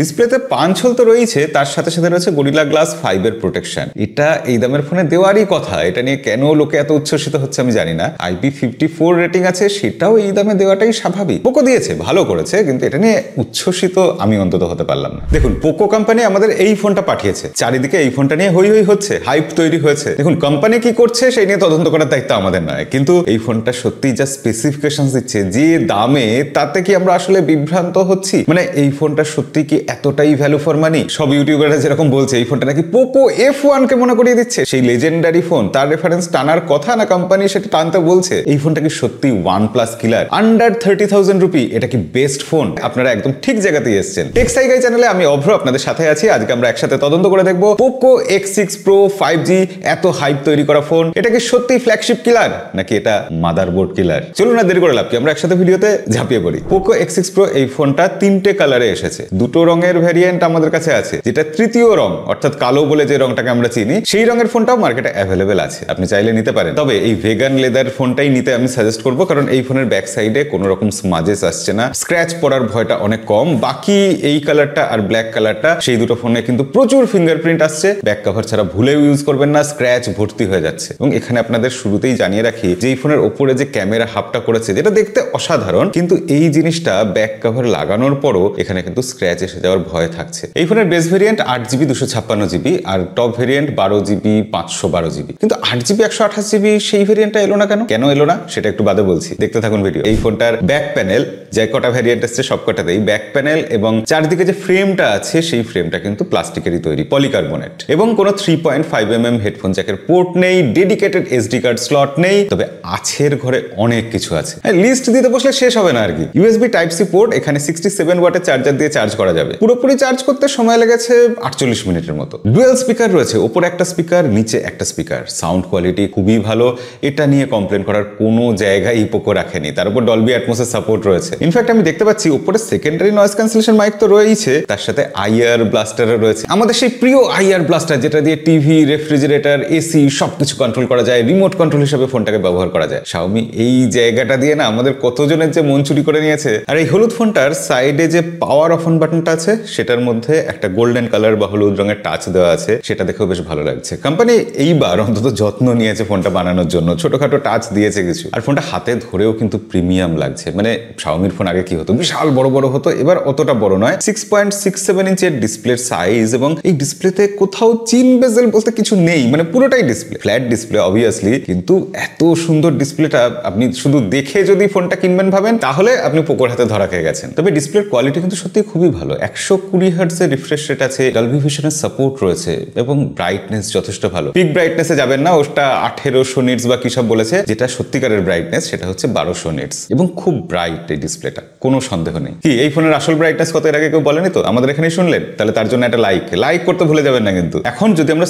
ডিসপ্লেতে পাঁচ হোল তো রয়েছে তার সাথে সাথে রয়েছে গরিলা গ্লাস ফাইভের প্রোটেকশন এটা এই দামের ফোনে দেওয়ারই কথা এটা নিয়ে কেন লোকে এত উচ্ছ্বসিত হচ্ছে আমি জানি না আইপি ফিফটি ফোর রেটিং আছে সেটাও এই দামে দেওয়াটাই স্বাভাবিক পোকো দিয়েছে ভালো করেছে কিন্তু এটা নিয়ে উচ্ছ্বসিত আমি অন্তত হতে পারলাম না দেখুন পোকো কোম্পানি আমাদের এই ফোনটা পাঠিয়েছে চারিদিকে এই ফোনটা নিয়ে হই হই হচ্ছে হাইপ তৈরি হয়েছে দেখুন কোম্পানি কি করছে সেই নিয়ে তদন্ত করার দায়িত্ব আমাদের নয় কিন্তু এই ফোনটা সত্যি যা স্পেসিফিকেশন দিচ্ছে যে দামে তাতে কি আমরা আসলে বিভ্রান্ত হচ্ছি মানে এই ফোনটা সত্যি কি এতটাই ভ্যালু ফর মানি সব ইউটিউবাররা যেরকম বলছে এই ফোনটা নাকি পোকো এফ ওয়ানকে মনে করিয়ে দিচ্ছে সেই লেজেন্ডারি ফোন তার রেফারেন্স টানার কথা না কোম্পানি সেটা টানতে বলছে এই ফোনটা কি সত্যি OnePlus killer under thirty thousand rupee এটা কি বেস্ট ফোন আপনারা একদম ঠিক জায়গাতেই এসছেন টেক্সাইগাই চ্যানেলে আমি অভ্র আপনাদের সাথে আছি আজকে আমরা একসাথে তদন্ত করে দেখব Poco X six Pro five G এত হাইপ তৈরি করা ফোন এটা কি সত্যি ফ্ল্যাগশিপ কিলার নাকি এটা মাদার বোর্ড কিলার চলুন না দেরি করে লাভ কি আমরা একসাথে ভিডিওতে ঝাঁপিয়ে পড়ি পোকো এক্স সিক্স প্রো এই ফোনটা তিনটে কালারে এসেছে দুটোর রঙের ভেরিয়েন্ট আমাদের কাছে আছে যেটা তৃতীয় রং অর্থাৎ কালো বলে যে রংটাকে আমরা চিনি সেই রঙের ফোনটাও মার্কেটে অ্যাভেলেবেল আছে আপনি চাইলে নিতে পারেন তবে এই ভেগান লেদার ফোনটাই নিতে আমি সাজেস্ট করবো কারণ এই ফোনের ব্যাক সাইডে কোনো রকম স্মাজেস আসছে না স্ক্র্যাচ পড়ার ভয়টা অনেক কম বাকি এই কালারটা আর ব্ল্যাক কালারটা সেই দুটো ফোনে কিন্তু প্রচুর ফিঙ্গারপ্রিন্ট আসছে ব্যাক কভার ছাড়া ভুলেও ইউজ করবেন না স্ক্র্যাচ ভর্তি হয়ে যাচ্ছে এবং এখানে আপনাদের শুরুতেই জানিয়ে রাখি যে এই ফোনের ওপরে যে ক্যামেরা হাফটা করেছে যেটা দেখতে অসাধারণ কিন্তু এই জিনিসটা ব্যাক কভার লাগানোর পরও এখানে কিন্তু স্ক্র্যাচ এসে ছেড়ে যাওয়ার ভয় থাকছে এই ফোনের বেস ভেরিয়েন্ট আট জিবি দুশো ছাপ্পান্ন জিবি আর টপ ভেরিয়েন্ট বারো জিবি পাঁচশো বারো জিবি কিন্তু আট জিবি একশো আঠাশ জিবি সেই ভেরিয়েন্টটা এলো না কেন কেন এলো না সেটা একটু বাদে বলছি দেখতে থাকুন ভিডিও এই ফোনটার ব্যাক প্যানেল যে কটা ভ্যারিয়েন্ট আসছে সবকটাতেই ব্যাক প্যানেল এবং চারদিকে যে ফ্রেমটা আছে সেই ফ্রেমটা কিন্তু প্লাস্টিকেরই তৈরি পলিকার্বনেট এবং কোনো থ্রি পয়েন্ট ফাইভ এম এম হেডফোন জ্যাকের পোর্ট নেই ডেডিকেটেড এসডি কার্ড স্লট নেই তবে আছের ঘরে অনেক কিছু আছে লিস্ট হ্যাঁ, দিতে বসলে শেষ হবে না আর কি ইউএসবি টাইপ সি পোর্ট এখানে সিক্সটি সেভেন ওয়াটের চার্জার দিয়ে চার্জ করা যাবে যাবে পুরোপুরি চার্জ করতে সময় লেগেছে আটচল্লিশ মিনিটের মতো ডুয়েল স্পিকার রয়েছে ওপর একটা স্পিকার নিচে একটা স্পিকার সাউন্ড কোয়ালিটি খুবই ভালো এটা নিয়ে কমপ্লেন করার কোনো জায়গায় ইপোকো রাখেনি তার উপর ডলবি অ্যাটমোসের সাপোর্ট রয়েছে ইনফ্যাক্ট আমি দেখতে পাচ্ছি ওপরে সেকেন্ডারি নয়েস ক্যান্সেলেশন মাইক তো রয়েছে তার সাথে আইআর ব্লাস্টার রয়েছে আমাদের সেই প্রিয় আইআর ব্লাস্টার যেটা দিয়ে টিভি রেফ্রিজারেটর এসি সবকিছু কন্ট্রোল করা যায় রিমোট কন্ট্রোল হিসেবে ফোনটাকে ব্যবহার করা যায় শাওমি এই জায়গাটা দিয়ে না আমাদের কতজনের যে মন চুরি করে নিয়েছে আর এই হলুদ ফোনটার সাইডে যে পাওয়ার অফ অন বাটনটা আছে সেটার মধ্যে একটা গোল্ডেন কালার বা হলুদ রঙের টাচ দেওয়া আছে সেটা দেখেও বেশ ভালো লাগছে কোম্পানি এইবার অন্তত যত্ন নিয়েছে ফোনটা বানানোর জন্য ছোটখাটো টাচ দিয়েছে কিছু আর ফোনটা হাতে ধরেও কিন্তু প্রিমিয়াম লাগছে মানে শাওমির ফোন আগে কি হতো বিশাল বড় বড় হতো এবার অতটা বড় নয় সিক্স পয়েন্ট সিক্স সেভেন ইঞ্চের ডিসপ্লের সাইজ এবং এই ডিসপ্লেতে কোথাও চিন বেজেল বলতে কিছু নেই মানে পুরোটাই ডিসপ্লে ফ্ল্যাট ডিসপ্লে অবভিয়াসলি কিন্তু এত সুন্দর ডিসপ্লেটা আপনি শুধু দেখে যদি ফোনটা কিনবেন ভাবেন তাহলে আপনি পোকর হাতে ধরা খেয়ে গেছেন তবে ডিসপ্লের কোয়ালিটি কিন্তু সত্যি খুবই ভালো একশো কুড়ি এর রিফ্রেশ রেট আছে ডলভিভিশনের সাপোর্ট রয়েছে এবং ব্রাইটনেস যথেষ্ট ভালো পিক ব্রাইটনেসে যাবেন না ওটা আঠেরোশো নিটস বা কিসব বলেছে যেটা সত্যিকারের ব্রাইটনেস সেটা হচ্ছে বারোশো নিটস এবং খুব ব্রাইট এই ডিসপ্লেটা কোনো সন্দেহ নেই কি এই ফোনের আসল ব্রাইটনেস কত এর আগে কেউ বলেনি তো আমাদের এখানেই শুনলেন তাহলে তার জন্য একটা লাইক লাইক করতে ভুলে যাবেন না কিন্তু এখন যদি আমরা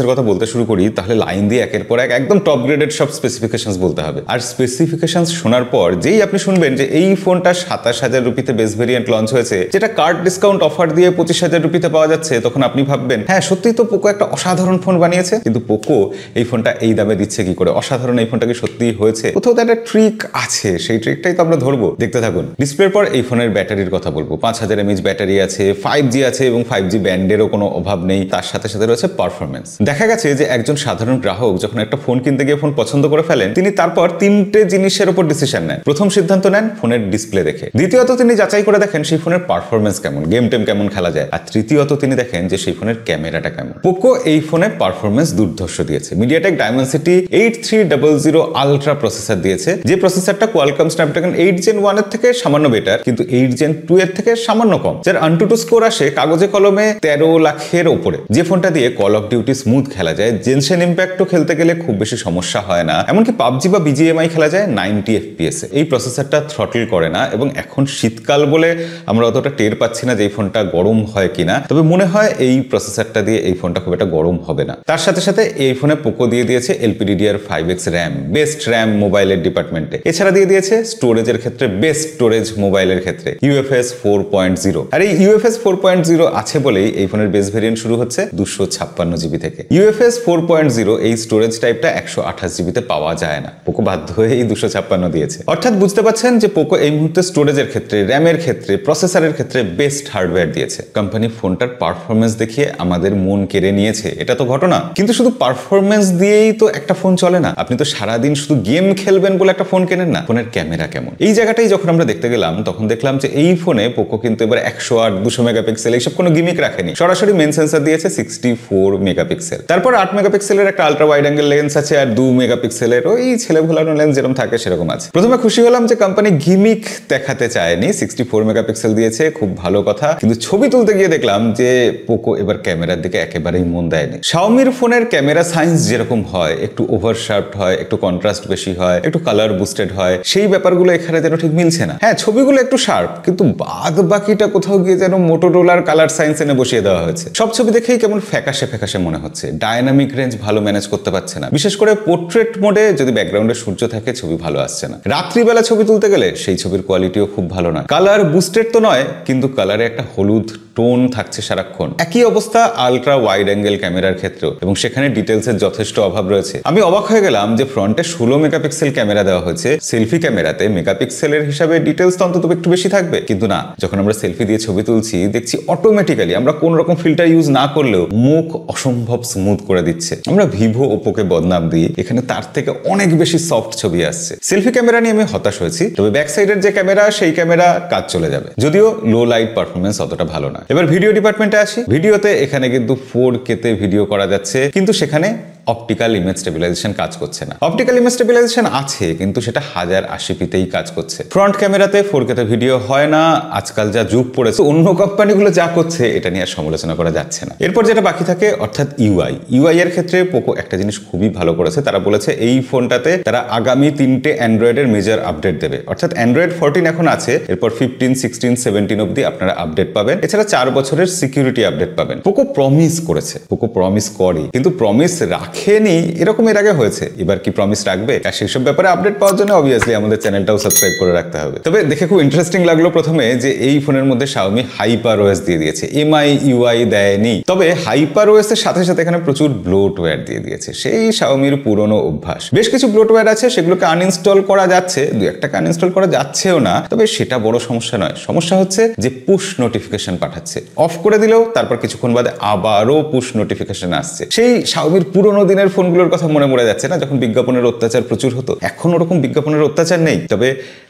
এর কথা বলতে শুরু করি তাহলে লাইন দিয়ে একের পর এক একদম টপ গ্রেডেড সব স্পেসিফিকেশন বলতে হবে আর স্পেসিফিকেশন শোনার পর যেই আপনি শুনবেন যে এই ফোনটা সাতাশ হাজার রুপিতে বেস ভেরিয়েন্ট লঞ্চ হয়েছে যেটা কার্ড ডিসকাউন্ট অফার দিয়ে পঁচিশ হাজার রুপিতে পাওয়া যাচ্ছে তখন আপনি ভাববেন হ্যাঁ সত্যি তো পোকো একটা অসাধারণ ফোন বানিয়েছে কিন্তু পোকো এই ফোনটা এই দামে দিচ্ছে কি করে অসাধারণ এই ফোনটাকে সত্যি হয়েছে কোথাও তো একটা ট্রিক আছে সেই ট্রিকটাই তো আমরা ধরবো দেখতে থাকুন ডিসপ্লের পর এই ফোনের ব্যাটারির কথা বলবো পাঁচ হাজার এমএচ ব্যাটারি আছে ফাইভ জি আছে এবং ফাইভ জি ব্যান্ডেরও কোনো অভাব নেই তার সাথে সাথে রয়েছে পারফরমেন্স দেখা গেছে যে একজন সাধারণ গ্রাহক যখন একটা ফোন কিনতে গিয়ে ফোন পছন্দ করে ফেলেন তিনি তারপর তিনটে জিনিসের উপর ডিসিশন নেন প্রথম সিদ্ধান্ত নেন ফোনের ডিসপ্লে দেখে দ্বিতীয়ত তিনি যাচাই করে দেখেন সেই ফোনের পারফরমেন্স কেমন কেমন গেম টেম কেমন খেলা যায় আর তৃতীয়ত তিনি দেখেন যে সেই ফোনের ক্যামেরাটা কেমন পোকো এই ফোনে পারফরমেন্স দুর্ধর্ষ দিয়েছে MediaTek Dimensity eight three double zero ultra processor দিয়েছে যে প্রসেসরটা কোয়ালকম স্ন্যাপড্রাগন এইট জেন এর থেকে সামান্য বেটার কিন্তু এইট জেন টু এর থেকে সামান্য কম যার আনটুটু স্কোর আসে কাগজে কলমে তেরো লাখের ওপরে যে ফোনটা দিয়ে কল অফ ডিউটি স্মুথ খেলা যায় জেনশন ইম্প্যাক্টও খেলতে গেলে খুব বেশি সমস্যা হয় না এমনকি পাবজি বা বিজিএমআই খেলা যায় নাইনটি এফপিএস এই প্রসেসরটা থ্রটল করে না এবং এখন শীতকাল বলে আমরা অতটা টের পাচ্ছি পাচ্ছি না যে এই ফোনটা গরম হয় কিনা তবে মনে হয় এই প্রসেসরটা দিয়ে এই ফোনটা খুব একটা গরম হবে না তার সাথে সাথে এই ফোনে পোকো দিয়ে দিয়েছে LPDDR five X RAM best RAM মোবাইলের ডিপার্টমেন্টে এছাড়া দিয়ে দিয়েছে স্টোরেজের ক্ষেত্রে বেস্ট স্টোরেজ মোবাইলের ক্ষেত্রে ইউএফএস ফোর পয়েন্ট জিরো আর এই ইউএফএস ফোর পয়েন্ট জিরো আছে বলেই এই ফোনের বেস্ট ভেরিয়েন্ট শুরু হচ্ছে দুশো ছাপ্পান্ন জিবি থেকে ইউএফএস ফোর পয়েন্ট জিরো এই স্টোরেজ টাইপটা একশো আঠাশ জিবিতে পাওয়া যায় না পোকো বাধ্য হয়ে এই দুশো ছাপ্পান্ন দিয়েছে অর্থাৎ বুঝতে পারছেন যে পোকো এই মুহূর্তে স্টোরেজের ক্ষেত্রে র্যামের ক্ষেত্রে প্রসেসরের ক্ষেত্রে বেস্ট হার্ডওয়্যার দিয়েছে কোম্পানি ফোনটার পারফরমেন্স দেখিয়ে আমাদের মন কেড়ে নিয়েছে এটা তো ঘটনা কিন্তু শুধু পারফরমেন্স দিয়েই তো একটা ফোন চলে না আপনি তো সারাদিন শুধু গেম খেলবেন বলে একটা ফোন কেনেন না ফোনের ক্যামেরা কেমন এই জায়গাটাই যখন আমরা দেখতে গেলাম তখন দেখলাম যে এই ফোনে পোকো কিন্তু এবার একশো আট দুশো মেগাপিক্সেল এইসব কোনো গিমিক রাখেনি সরাসরি মেন সেন্সার দিয়েছে সিক্সটি ফোর মেগাপিক্সেল তারপর আট মেগাপিক্সেলের একটা আলট্রা ওয়াইড অ্যাঙ্গেল লেন্স আছে আর দু মেগাপিক্সেলের ওই ছেলে ভোলানো লেন্স যেরকম থাকে সেরকম আছে প্রথমে খুশি হলাম যে কোম্পানি গিমিক দেখাতে চায়নি সিক্সটি ফোর মেগাপিক্সেল দিয়েছে খুব ভালো ভালো কথা কিন্তু ছবি তুলতে গিয়ে দেখলাম যে পোকো এবার ক্যামেরার দিকে একেবারেই মন দেয়নি শাওমির ফোনের ক্যামেরা সাইন্স যেরকম হয় একটু ওভার শার্প হয় একটু কন্ট্রাস্ট বেশি হয় একটু কালার বুস্টেড হয় সেই ব্যাপারগুলো এখানে যেন ঠিক মিলছে না হ্যাঁ ছবিগুলো একটু শার্প কিন্তু বাদ বাকিটা কোথাও গিয়ে যেন মোটোরোলার কালার সাইন্স এনে বসিয়ে দেওয়া হয়েছে সব ছবি দেখেই কেমন ফ্যাকাশে ফ্যাকাশে মনে হচ্ছে ডায়নামিক রেঞ্জ ভালো ম্যানেজ করতে পারছে না বিশেষ করে পোর্ট্রেট মোডে যদি ব্যাকগ্রাউন্ডে সূর্য থাকে ছবি ভালো আসছে না রাত্রিবেলা ছবি তুলতে গেলে সেই ছবির কোয়ালিটিও খুব ভালো নয় কালার বুস্টেড তো নয় কিন্তু আর একটা হলুদ টোন থাকছে সারাক্ষণ একই অবস্থা আলট্রা ওয়াইড অ্যাঙ্গেল ক্যামেরার ক্ষেত্রে এবং সেখানে ডিটেলসের যথেষ্ট অভাব রয়েছে আমি অবাক হয়ে গেলাম যে ফ্রন্টে ষোলো মেগাপিক্সেল ক্যামেরা দেওয়া হয়েছে সেলফি ক্যামেরাতে মেগাপিক্সেলের হিসাবে ডিটেলস তো অন্তত একটু বেশি থাকবে কিন্তু না যখন আমরা সেলফি দিয়ে ছবি তুলছি দেখছি অটোমেটিক্যালি আমরা কোন রকম ফিল্টার ইউজ না করলেও মুখ অসম্ভব স্মুথ করে দিচ্ছে আমরা ভিভো ওপোকে বদনাম দিই এখানে তার থেকে অনেক বেশি সফট ছবি আসছে সেলফি ক্যামেরা নিয়ে আমি হতাশ হয়েছি তবে ব্যাক সাইডের যে ক্যামেরা সেই ক্যামেরা কাজ চলে যাবে যদিও লো লাইট পারফরমেন্স অতটা ভালো না এবার ভিডিও ডিপার্টমেন্টে আসি ভিডিওতে এখানে কিন্তু ফোর কেতে ভিডিও করা যাচ্ছে কিন্তু সেখানে অপটিক্যাল ইমেজ স্টেবিলাইজেশন কাজ করছে না অপটিক্যাল ইমেজ স্টেবিলাইজেশন আছে কিন্তু সেটা হাজার আশি পিতেই কাজ করছে ফ্রন্ট ক্যামেরাতে ফোরকেতে ভিডিও হয় না আজকাল যা যুগ পড়েছে অন্য কোম্পানিগুলো যা করছে এটা নিয়ে আর সমালোচনা করা যাচ্ছে না এরপর যেটা বাকি থাকে অর্থাৎ ইউআই ইউআই এর ক্ষেত্রে পোকো একটা জিনিস খুবই ভালো করেছে তারা বলেছে এই ফোনটাতে তারা আগামী তিনটে অ্যান্ড্রয়েডের মেজর আপডেট দেবে অর্থাৎ অ্যান্ড্রয়েড ফোরটিন এখন আছে এরপর ফিফটিন সিক্সটিন সেভেন্টিন অব্দি আপনারা আপডেট পাবেন এছাড়া চার বছরের সিকিউরিটি আপডেট পাবেন পোকো প্রমিস করেছে পোকো প্রমিস করে কিন্তু প্রমিস রাখ খেয়ে নিই এরকম এর আগে হয়েছে এবার কি প্রমিস রাখবে আর সেসব ব্যাপারে আপডেট পাওয়ার জন্য অবভিয়াসলি আমাদের চ্যানেলটাও সাবস্ক্রাইব করে রাখতে হবে তবে দেখে খুব ইন্টারেস্টিং লাগলো প্রথমে যে এই ফোনের মধ্যে শাওমি হাইপার ওয়েস দিয়ে দিয়েছে এমআই ইউআই দেয়নি তবে হাইপার ওয়েস এর সাথে সাথে এখানে প্রচুর ব্লোটওয়্যার দিয়ে দিয়েছে সেই শাওমির পুরনো অভ্যাস বেশ কিছু ব্লোটওয়্যার আছে সেগুলোকে আনইনস্টল করা যাচ্ছে দু একটাকে আনইনস্টল করা যাচ্ছেও না তবে সেটা বড় সমস্যা নয় সমস্যা হচ্ছে যে পুশ নোটিফিকেশন পাঠাচ্ছে অফ করে দিলেও তারপর কিছুক্ষণ বাদে আবারও পুশ নোটিফিকেশন আসছে সেই শাওমির পুরনো দিনের ফোনগুলোর কথা মনে মনে যাচ্ছে না যখন বিজ্ঞাপনের অত্যাচার প্রচুর হতো এখন ওরকম বিজ্ঞাপনের অত্যাচার নেই তবে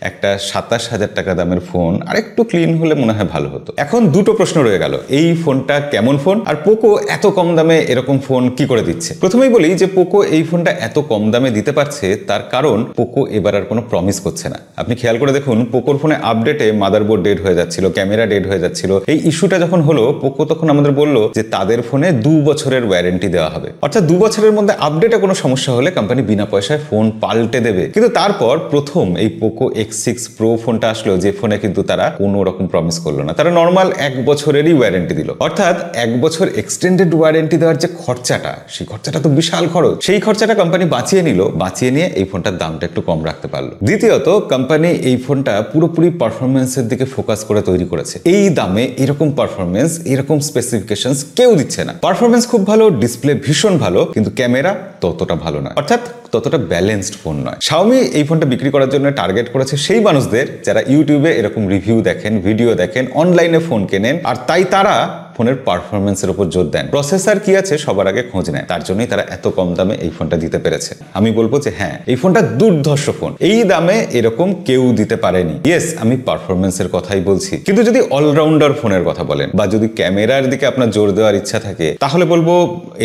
একটা সাতাশ হাজার টাকা দামের ফোন আর একটু ক্লিন হলে মনে হয় ভালো হতো এখন দুটো প্রশ্ন রয়ে গেল এই ফোনটা কেমন ফোন আর পোকো এত কম দামে এরকম ফোন কি করে দিচ্ছে প্রথমেই বলি যে পোকো এই ফোনটা এত কম দামে দিতে পারছে তার কারণ পোকো এবার আর কোনো প্রমিস করছে না আপনি খেয়াল করে দেখুন পোকোর ফোনে আপডেটে মাদারবোর্ড ডেড হয়ে যাচ্ছিল ক্যামেরা ডেড হয়ে যাচ্ছিল এই ইস্যুটা যখন হলো পোকো তখন আমাদের বললো যে তাদের ফোনে দু বছরের ওয়ারেন্টি দেওয়া হবে অর্থাৎ দু বছর বছরের মধ্যে আপডেটে কোনো সমস্যা হলে কোম্পানি বিনা পয়সায় ফোন পাল্টে দেবে কিন্তু তারপর প্রথম এই পোকো এক্স সিক্স প্রো ফোনটা আসলো যে ফোনে কিন্তু তারা কোনো রকম প্রমিস করলো না তারা নর্মাল এক বছরেরই ওয়ারেন্টি দিল অর্থাৎ এক বছর এক্সটেন্ডেড ওয়ারেন্টি দেওয়ার যে খরচাটা সেই খরচাটা তো বিশাল খরচ সেই খরচাটা কোম্পানি বাঁচিয়ে নিল বাঁচিয়ে নিয়ে এই ফোনটার দামটা একটু কম রাখতে পারলো দ্বিতীয়ত কোম্পানি এই ফোনটা পুরোপুরি পারফরমেন্সের দিকে ফোকাস করে তৈরি করেছে এই দামে এরকম পারফরমেন্স এরকম স্পেসিফিকেশন কেউ দিচ্ছে না পারফরমেন্স খুব ভালো ডিসপ্লে ভীষণ ভালো কিন্তু ক্যামেরা ততটা ভালো নয় অর্থাৎ ততটা ব্যালেন্সড ফোন নয় শাওমি এই ফোনটা বিক্রি করার জন্য টার্গেট করেছে সেই মানুষদের যারা ইউটিউবে এরকম রিভিউ দেখেন ভিডিও দেখেন অনলাইনে ফোন কেনেন আর তাই তারা ফোনের পারফরমেন্সের উপর জোর দেন প্রসেসার কি আছে সবার আগে খোঁজ নেয় তার জন্যই তারা এত কম দামে এই ফোনটা দিতে পেরেছে আমি বলবো যে হ্যাঁ এই ফোনটা দুর্ধর্ষ ফোন এই দামে এরকম কেউ দিতে পারেনি ইয়েস আমি পারফরমেন্সের কথাই বলছি কিন্তু যদি অলরাউন্ডার ফোনের কথা বলেন বা যদি ক্যামেরার দিকে আপনার জোর দেওয়ার ইচ্ছা থাকে তাহলে বলবো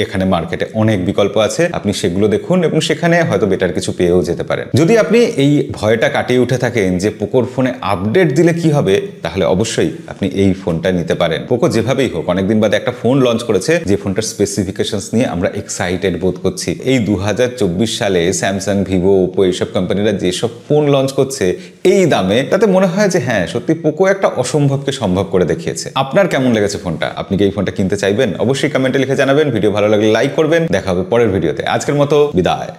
এখানে মার্কেটে অনেক বিকল্প আছে আপনি সেগুলো দেখুন এবং সেখানে হয়তো বেটার কিছু পেয়েও যেতে পারেন যদি আপনি এই ভয়টা কাটিয়ে উঠে থাকেন যে পোকোর ফোনে আপডেট দিলে কি হবে তাহলে অবশ্যই আপনি এই ফোনটা নিতে পারেন পোকো যেভাবেই হোক হোক অনেকদিন বাদে একটা ফোন লঞ্চ করেছে যে ফোনটার স্পেসিফিকেশনস নিয়ে আমরা এক্সাইটেড বোধ করছি এই দু সালে স্যামসাং ভিভো ওপো এইসব কোম্পানিরা যেসব ফোন লঞ্চ করছে এই দামে তাতে মনে হয় যে হ্যাঁ সত্যি পোকো একটা অসম্ভবকে সম্ভব করে দেখিয়েছে আপনার কেমন লেগেছে ফোনটা আপনি কি এই ফোনটা কিনতে চাইবেন অবশ্যই কমেন্টে লিখে জানাবেন ভিডিও ভালো লাগলে লাইক করবেন দেখা হবে পরের ভিডিওতে আজকের মতো বিদায়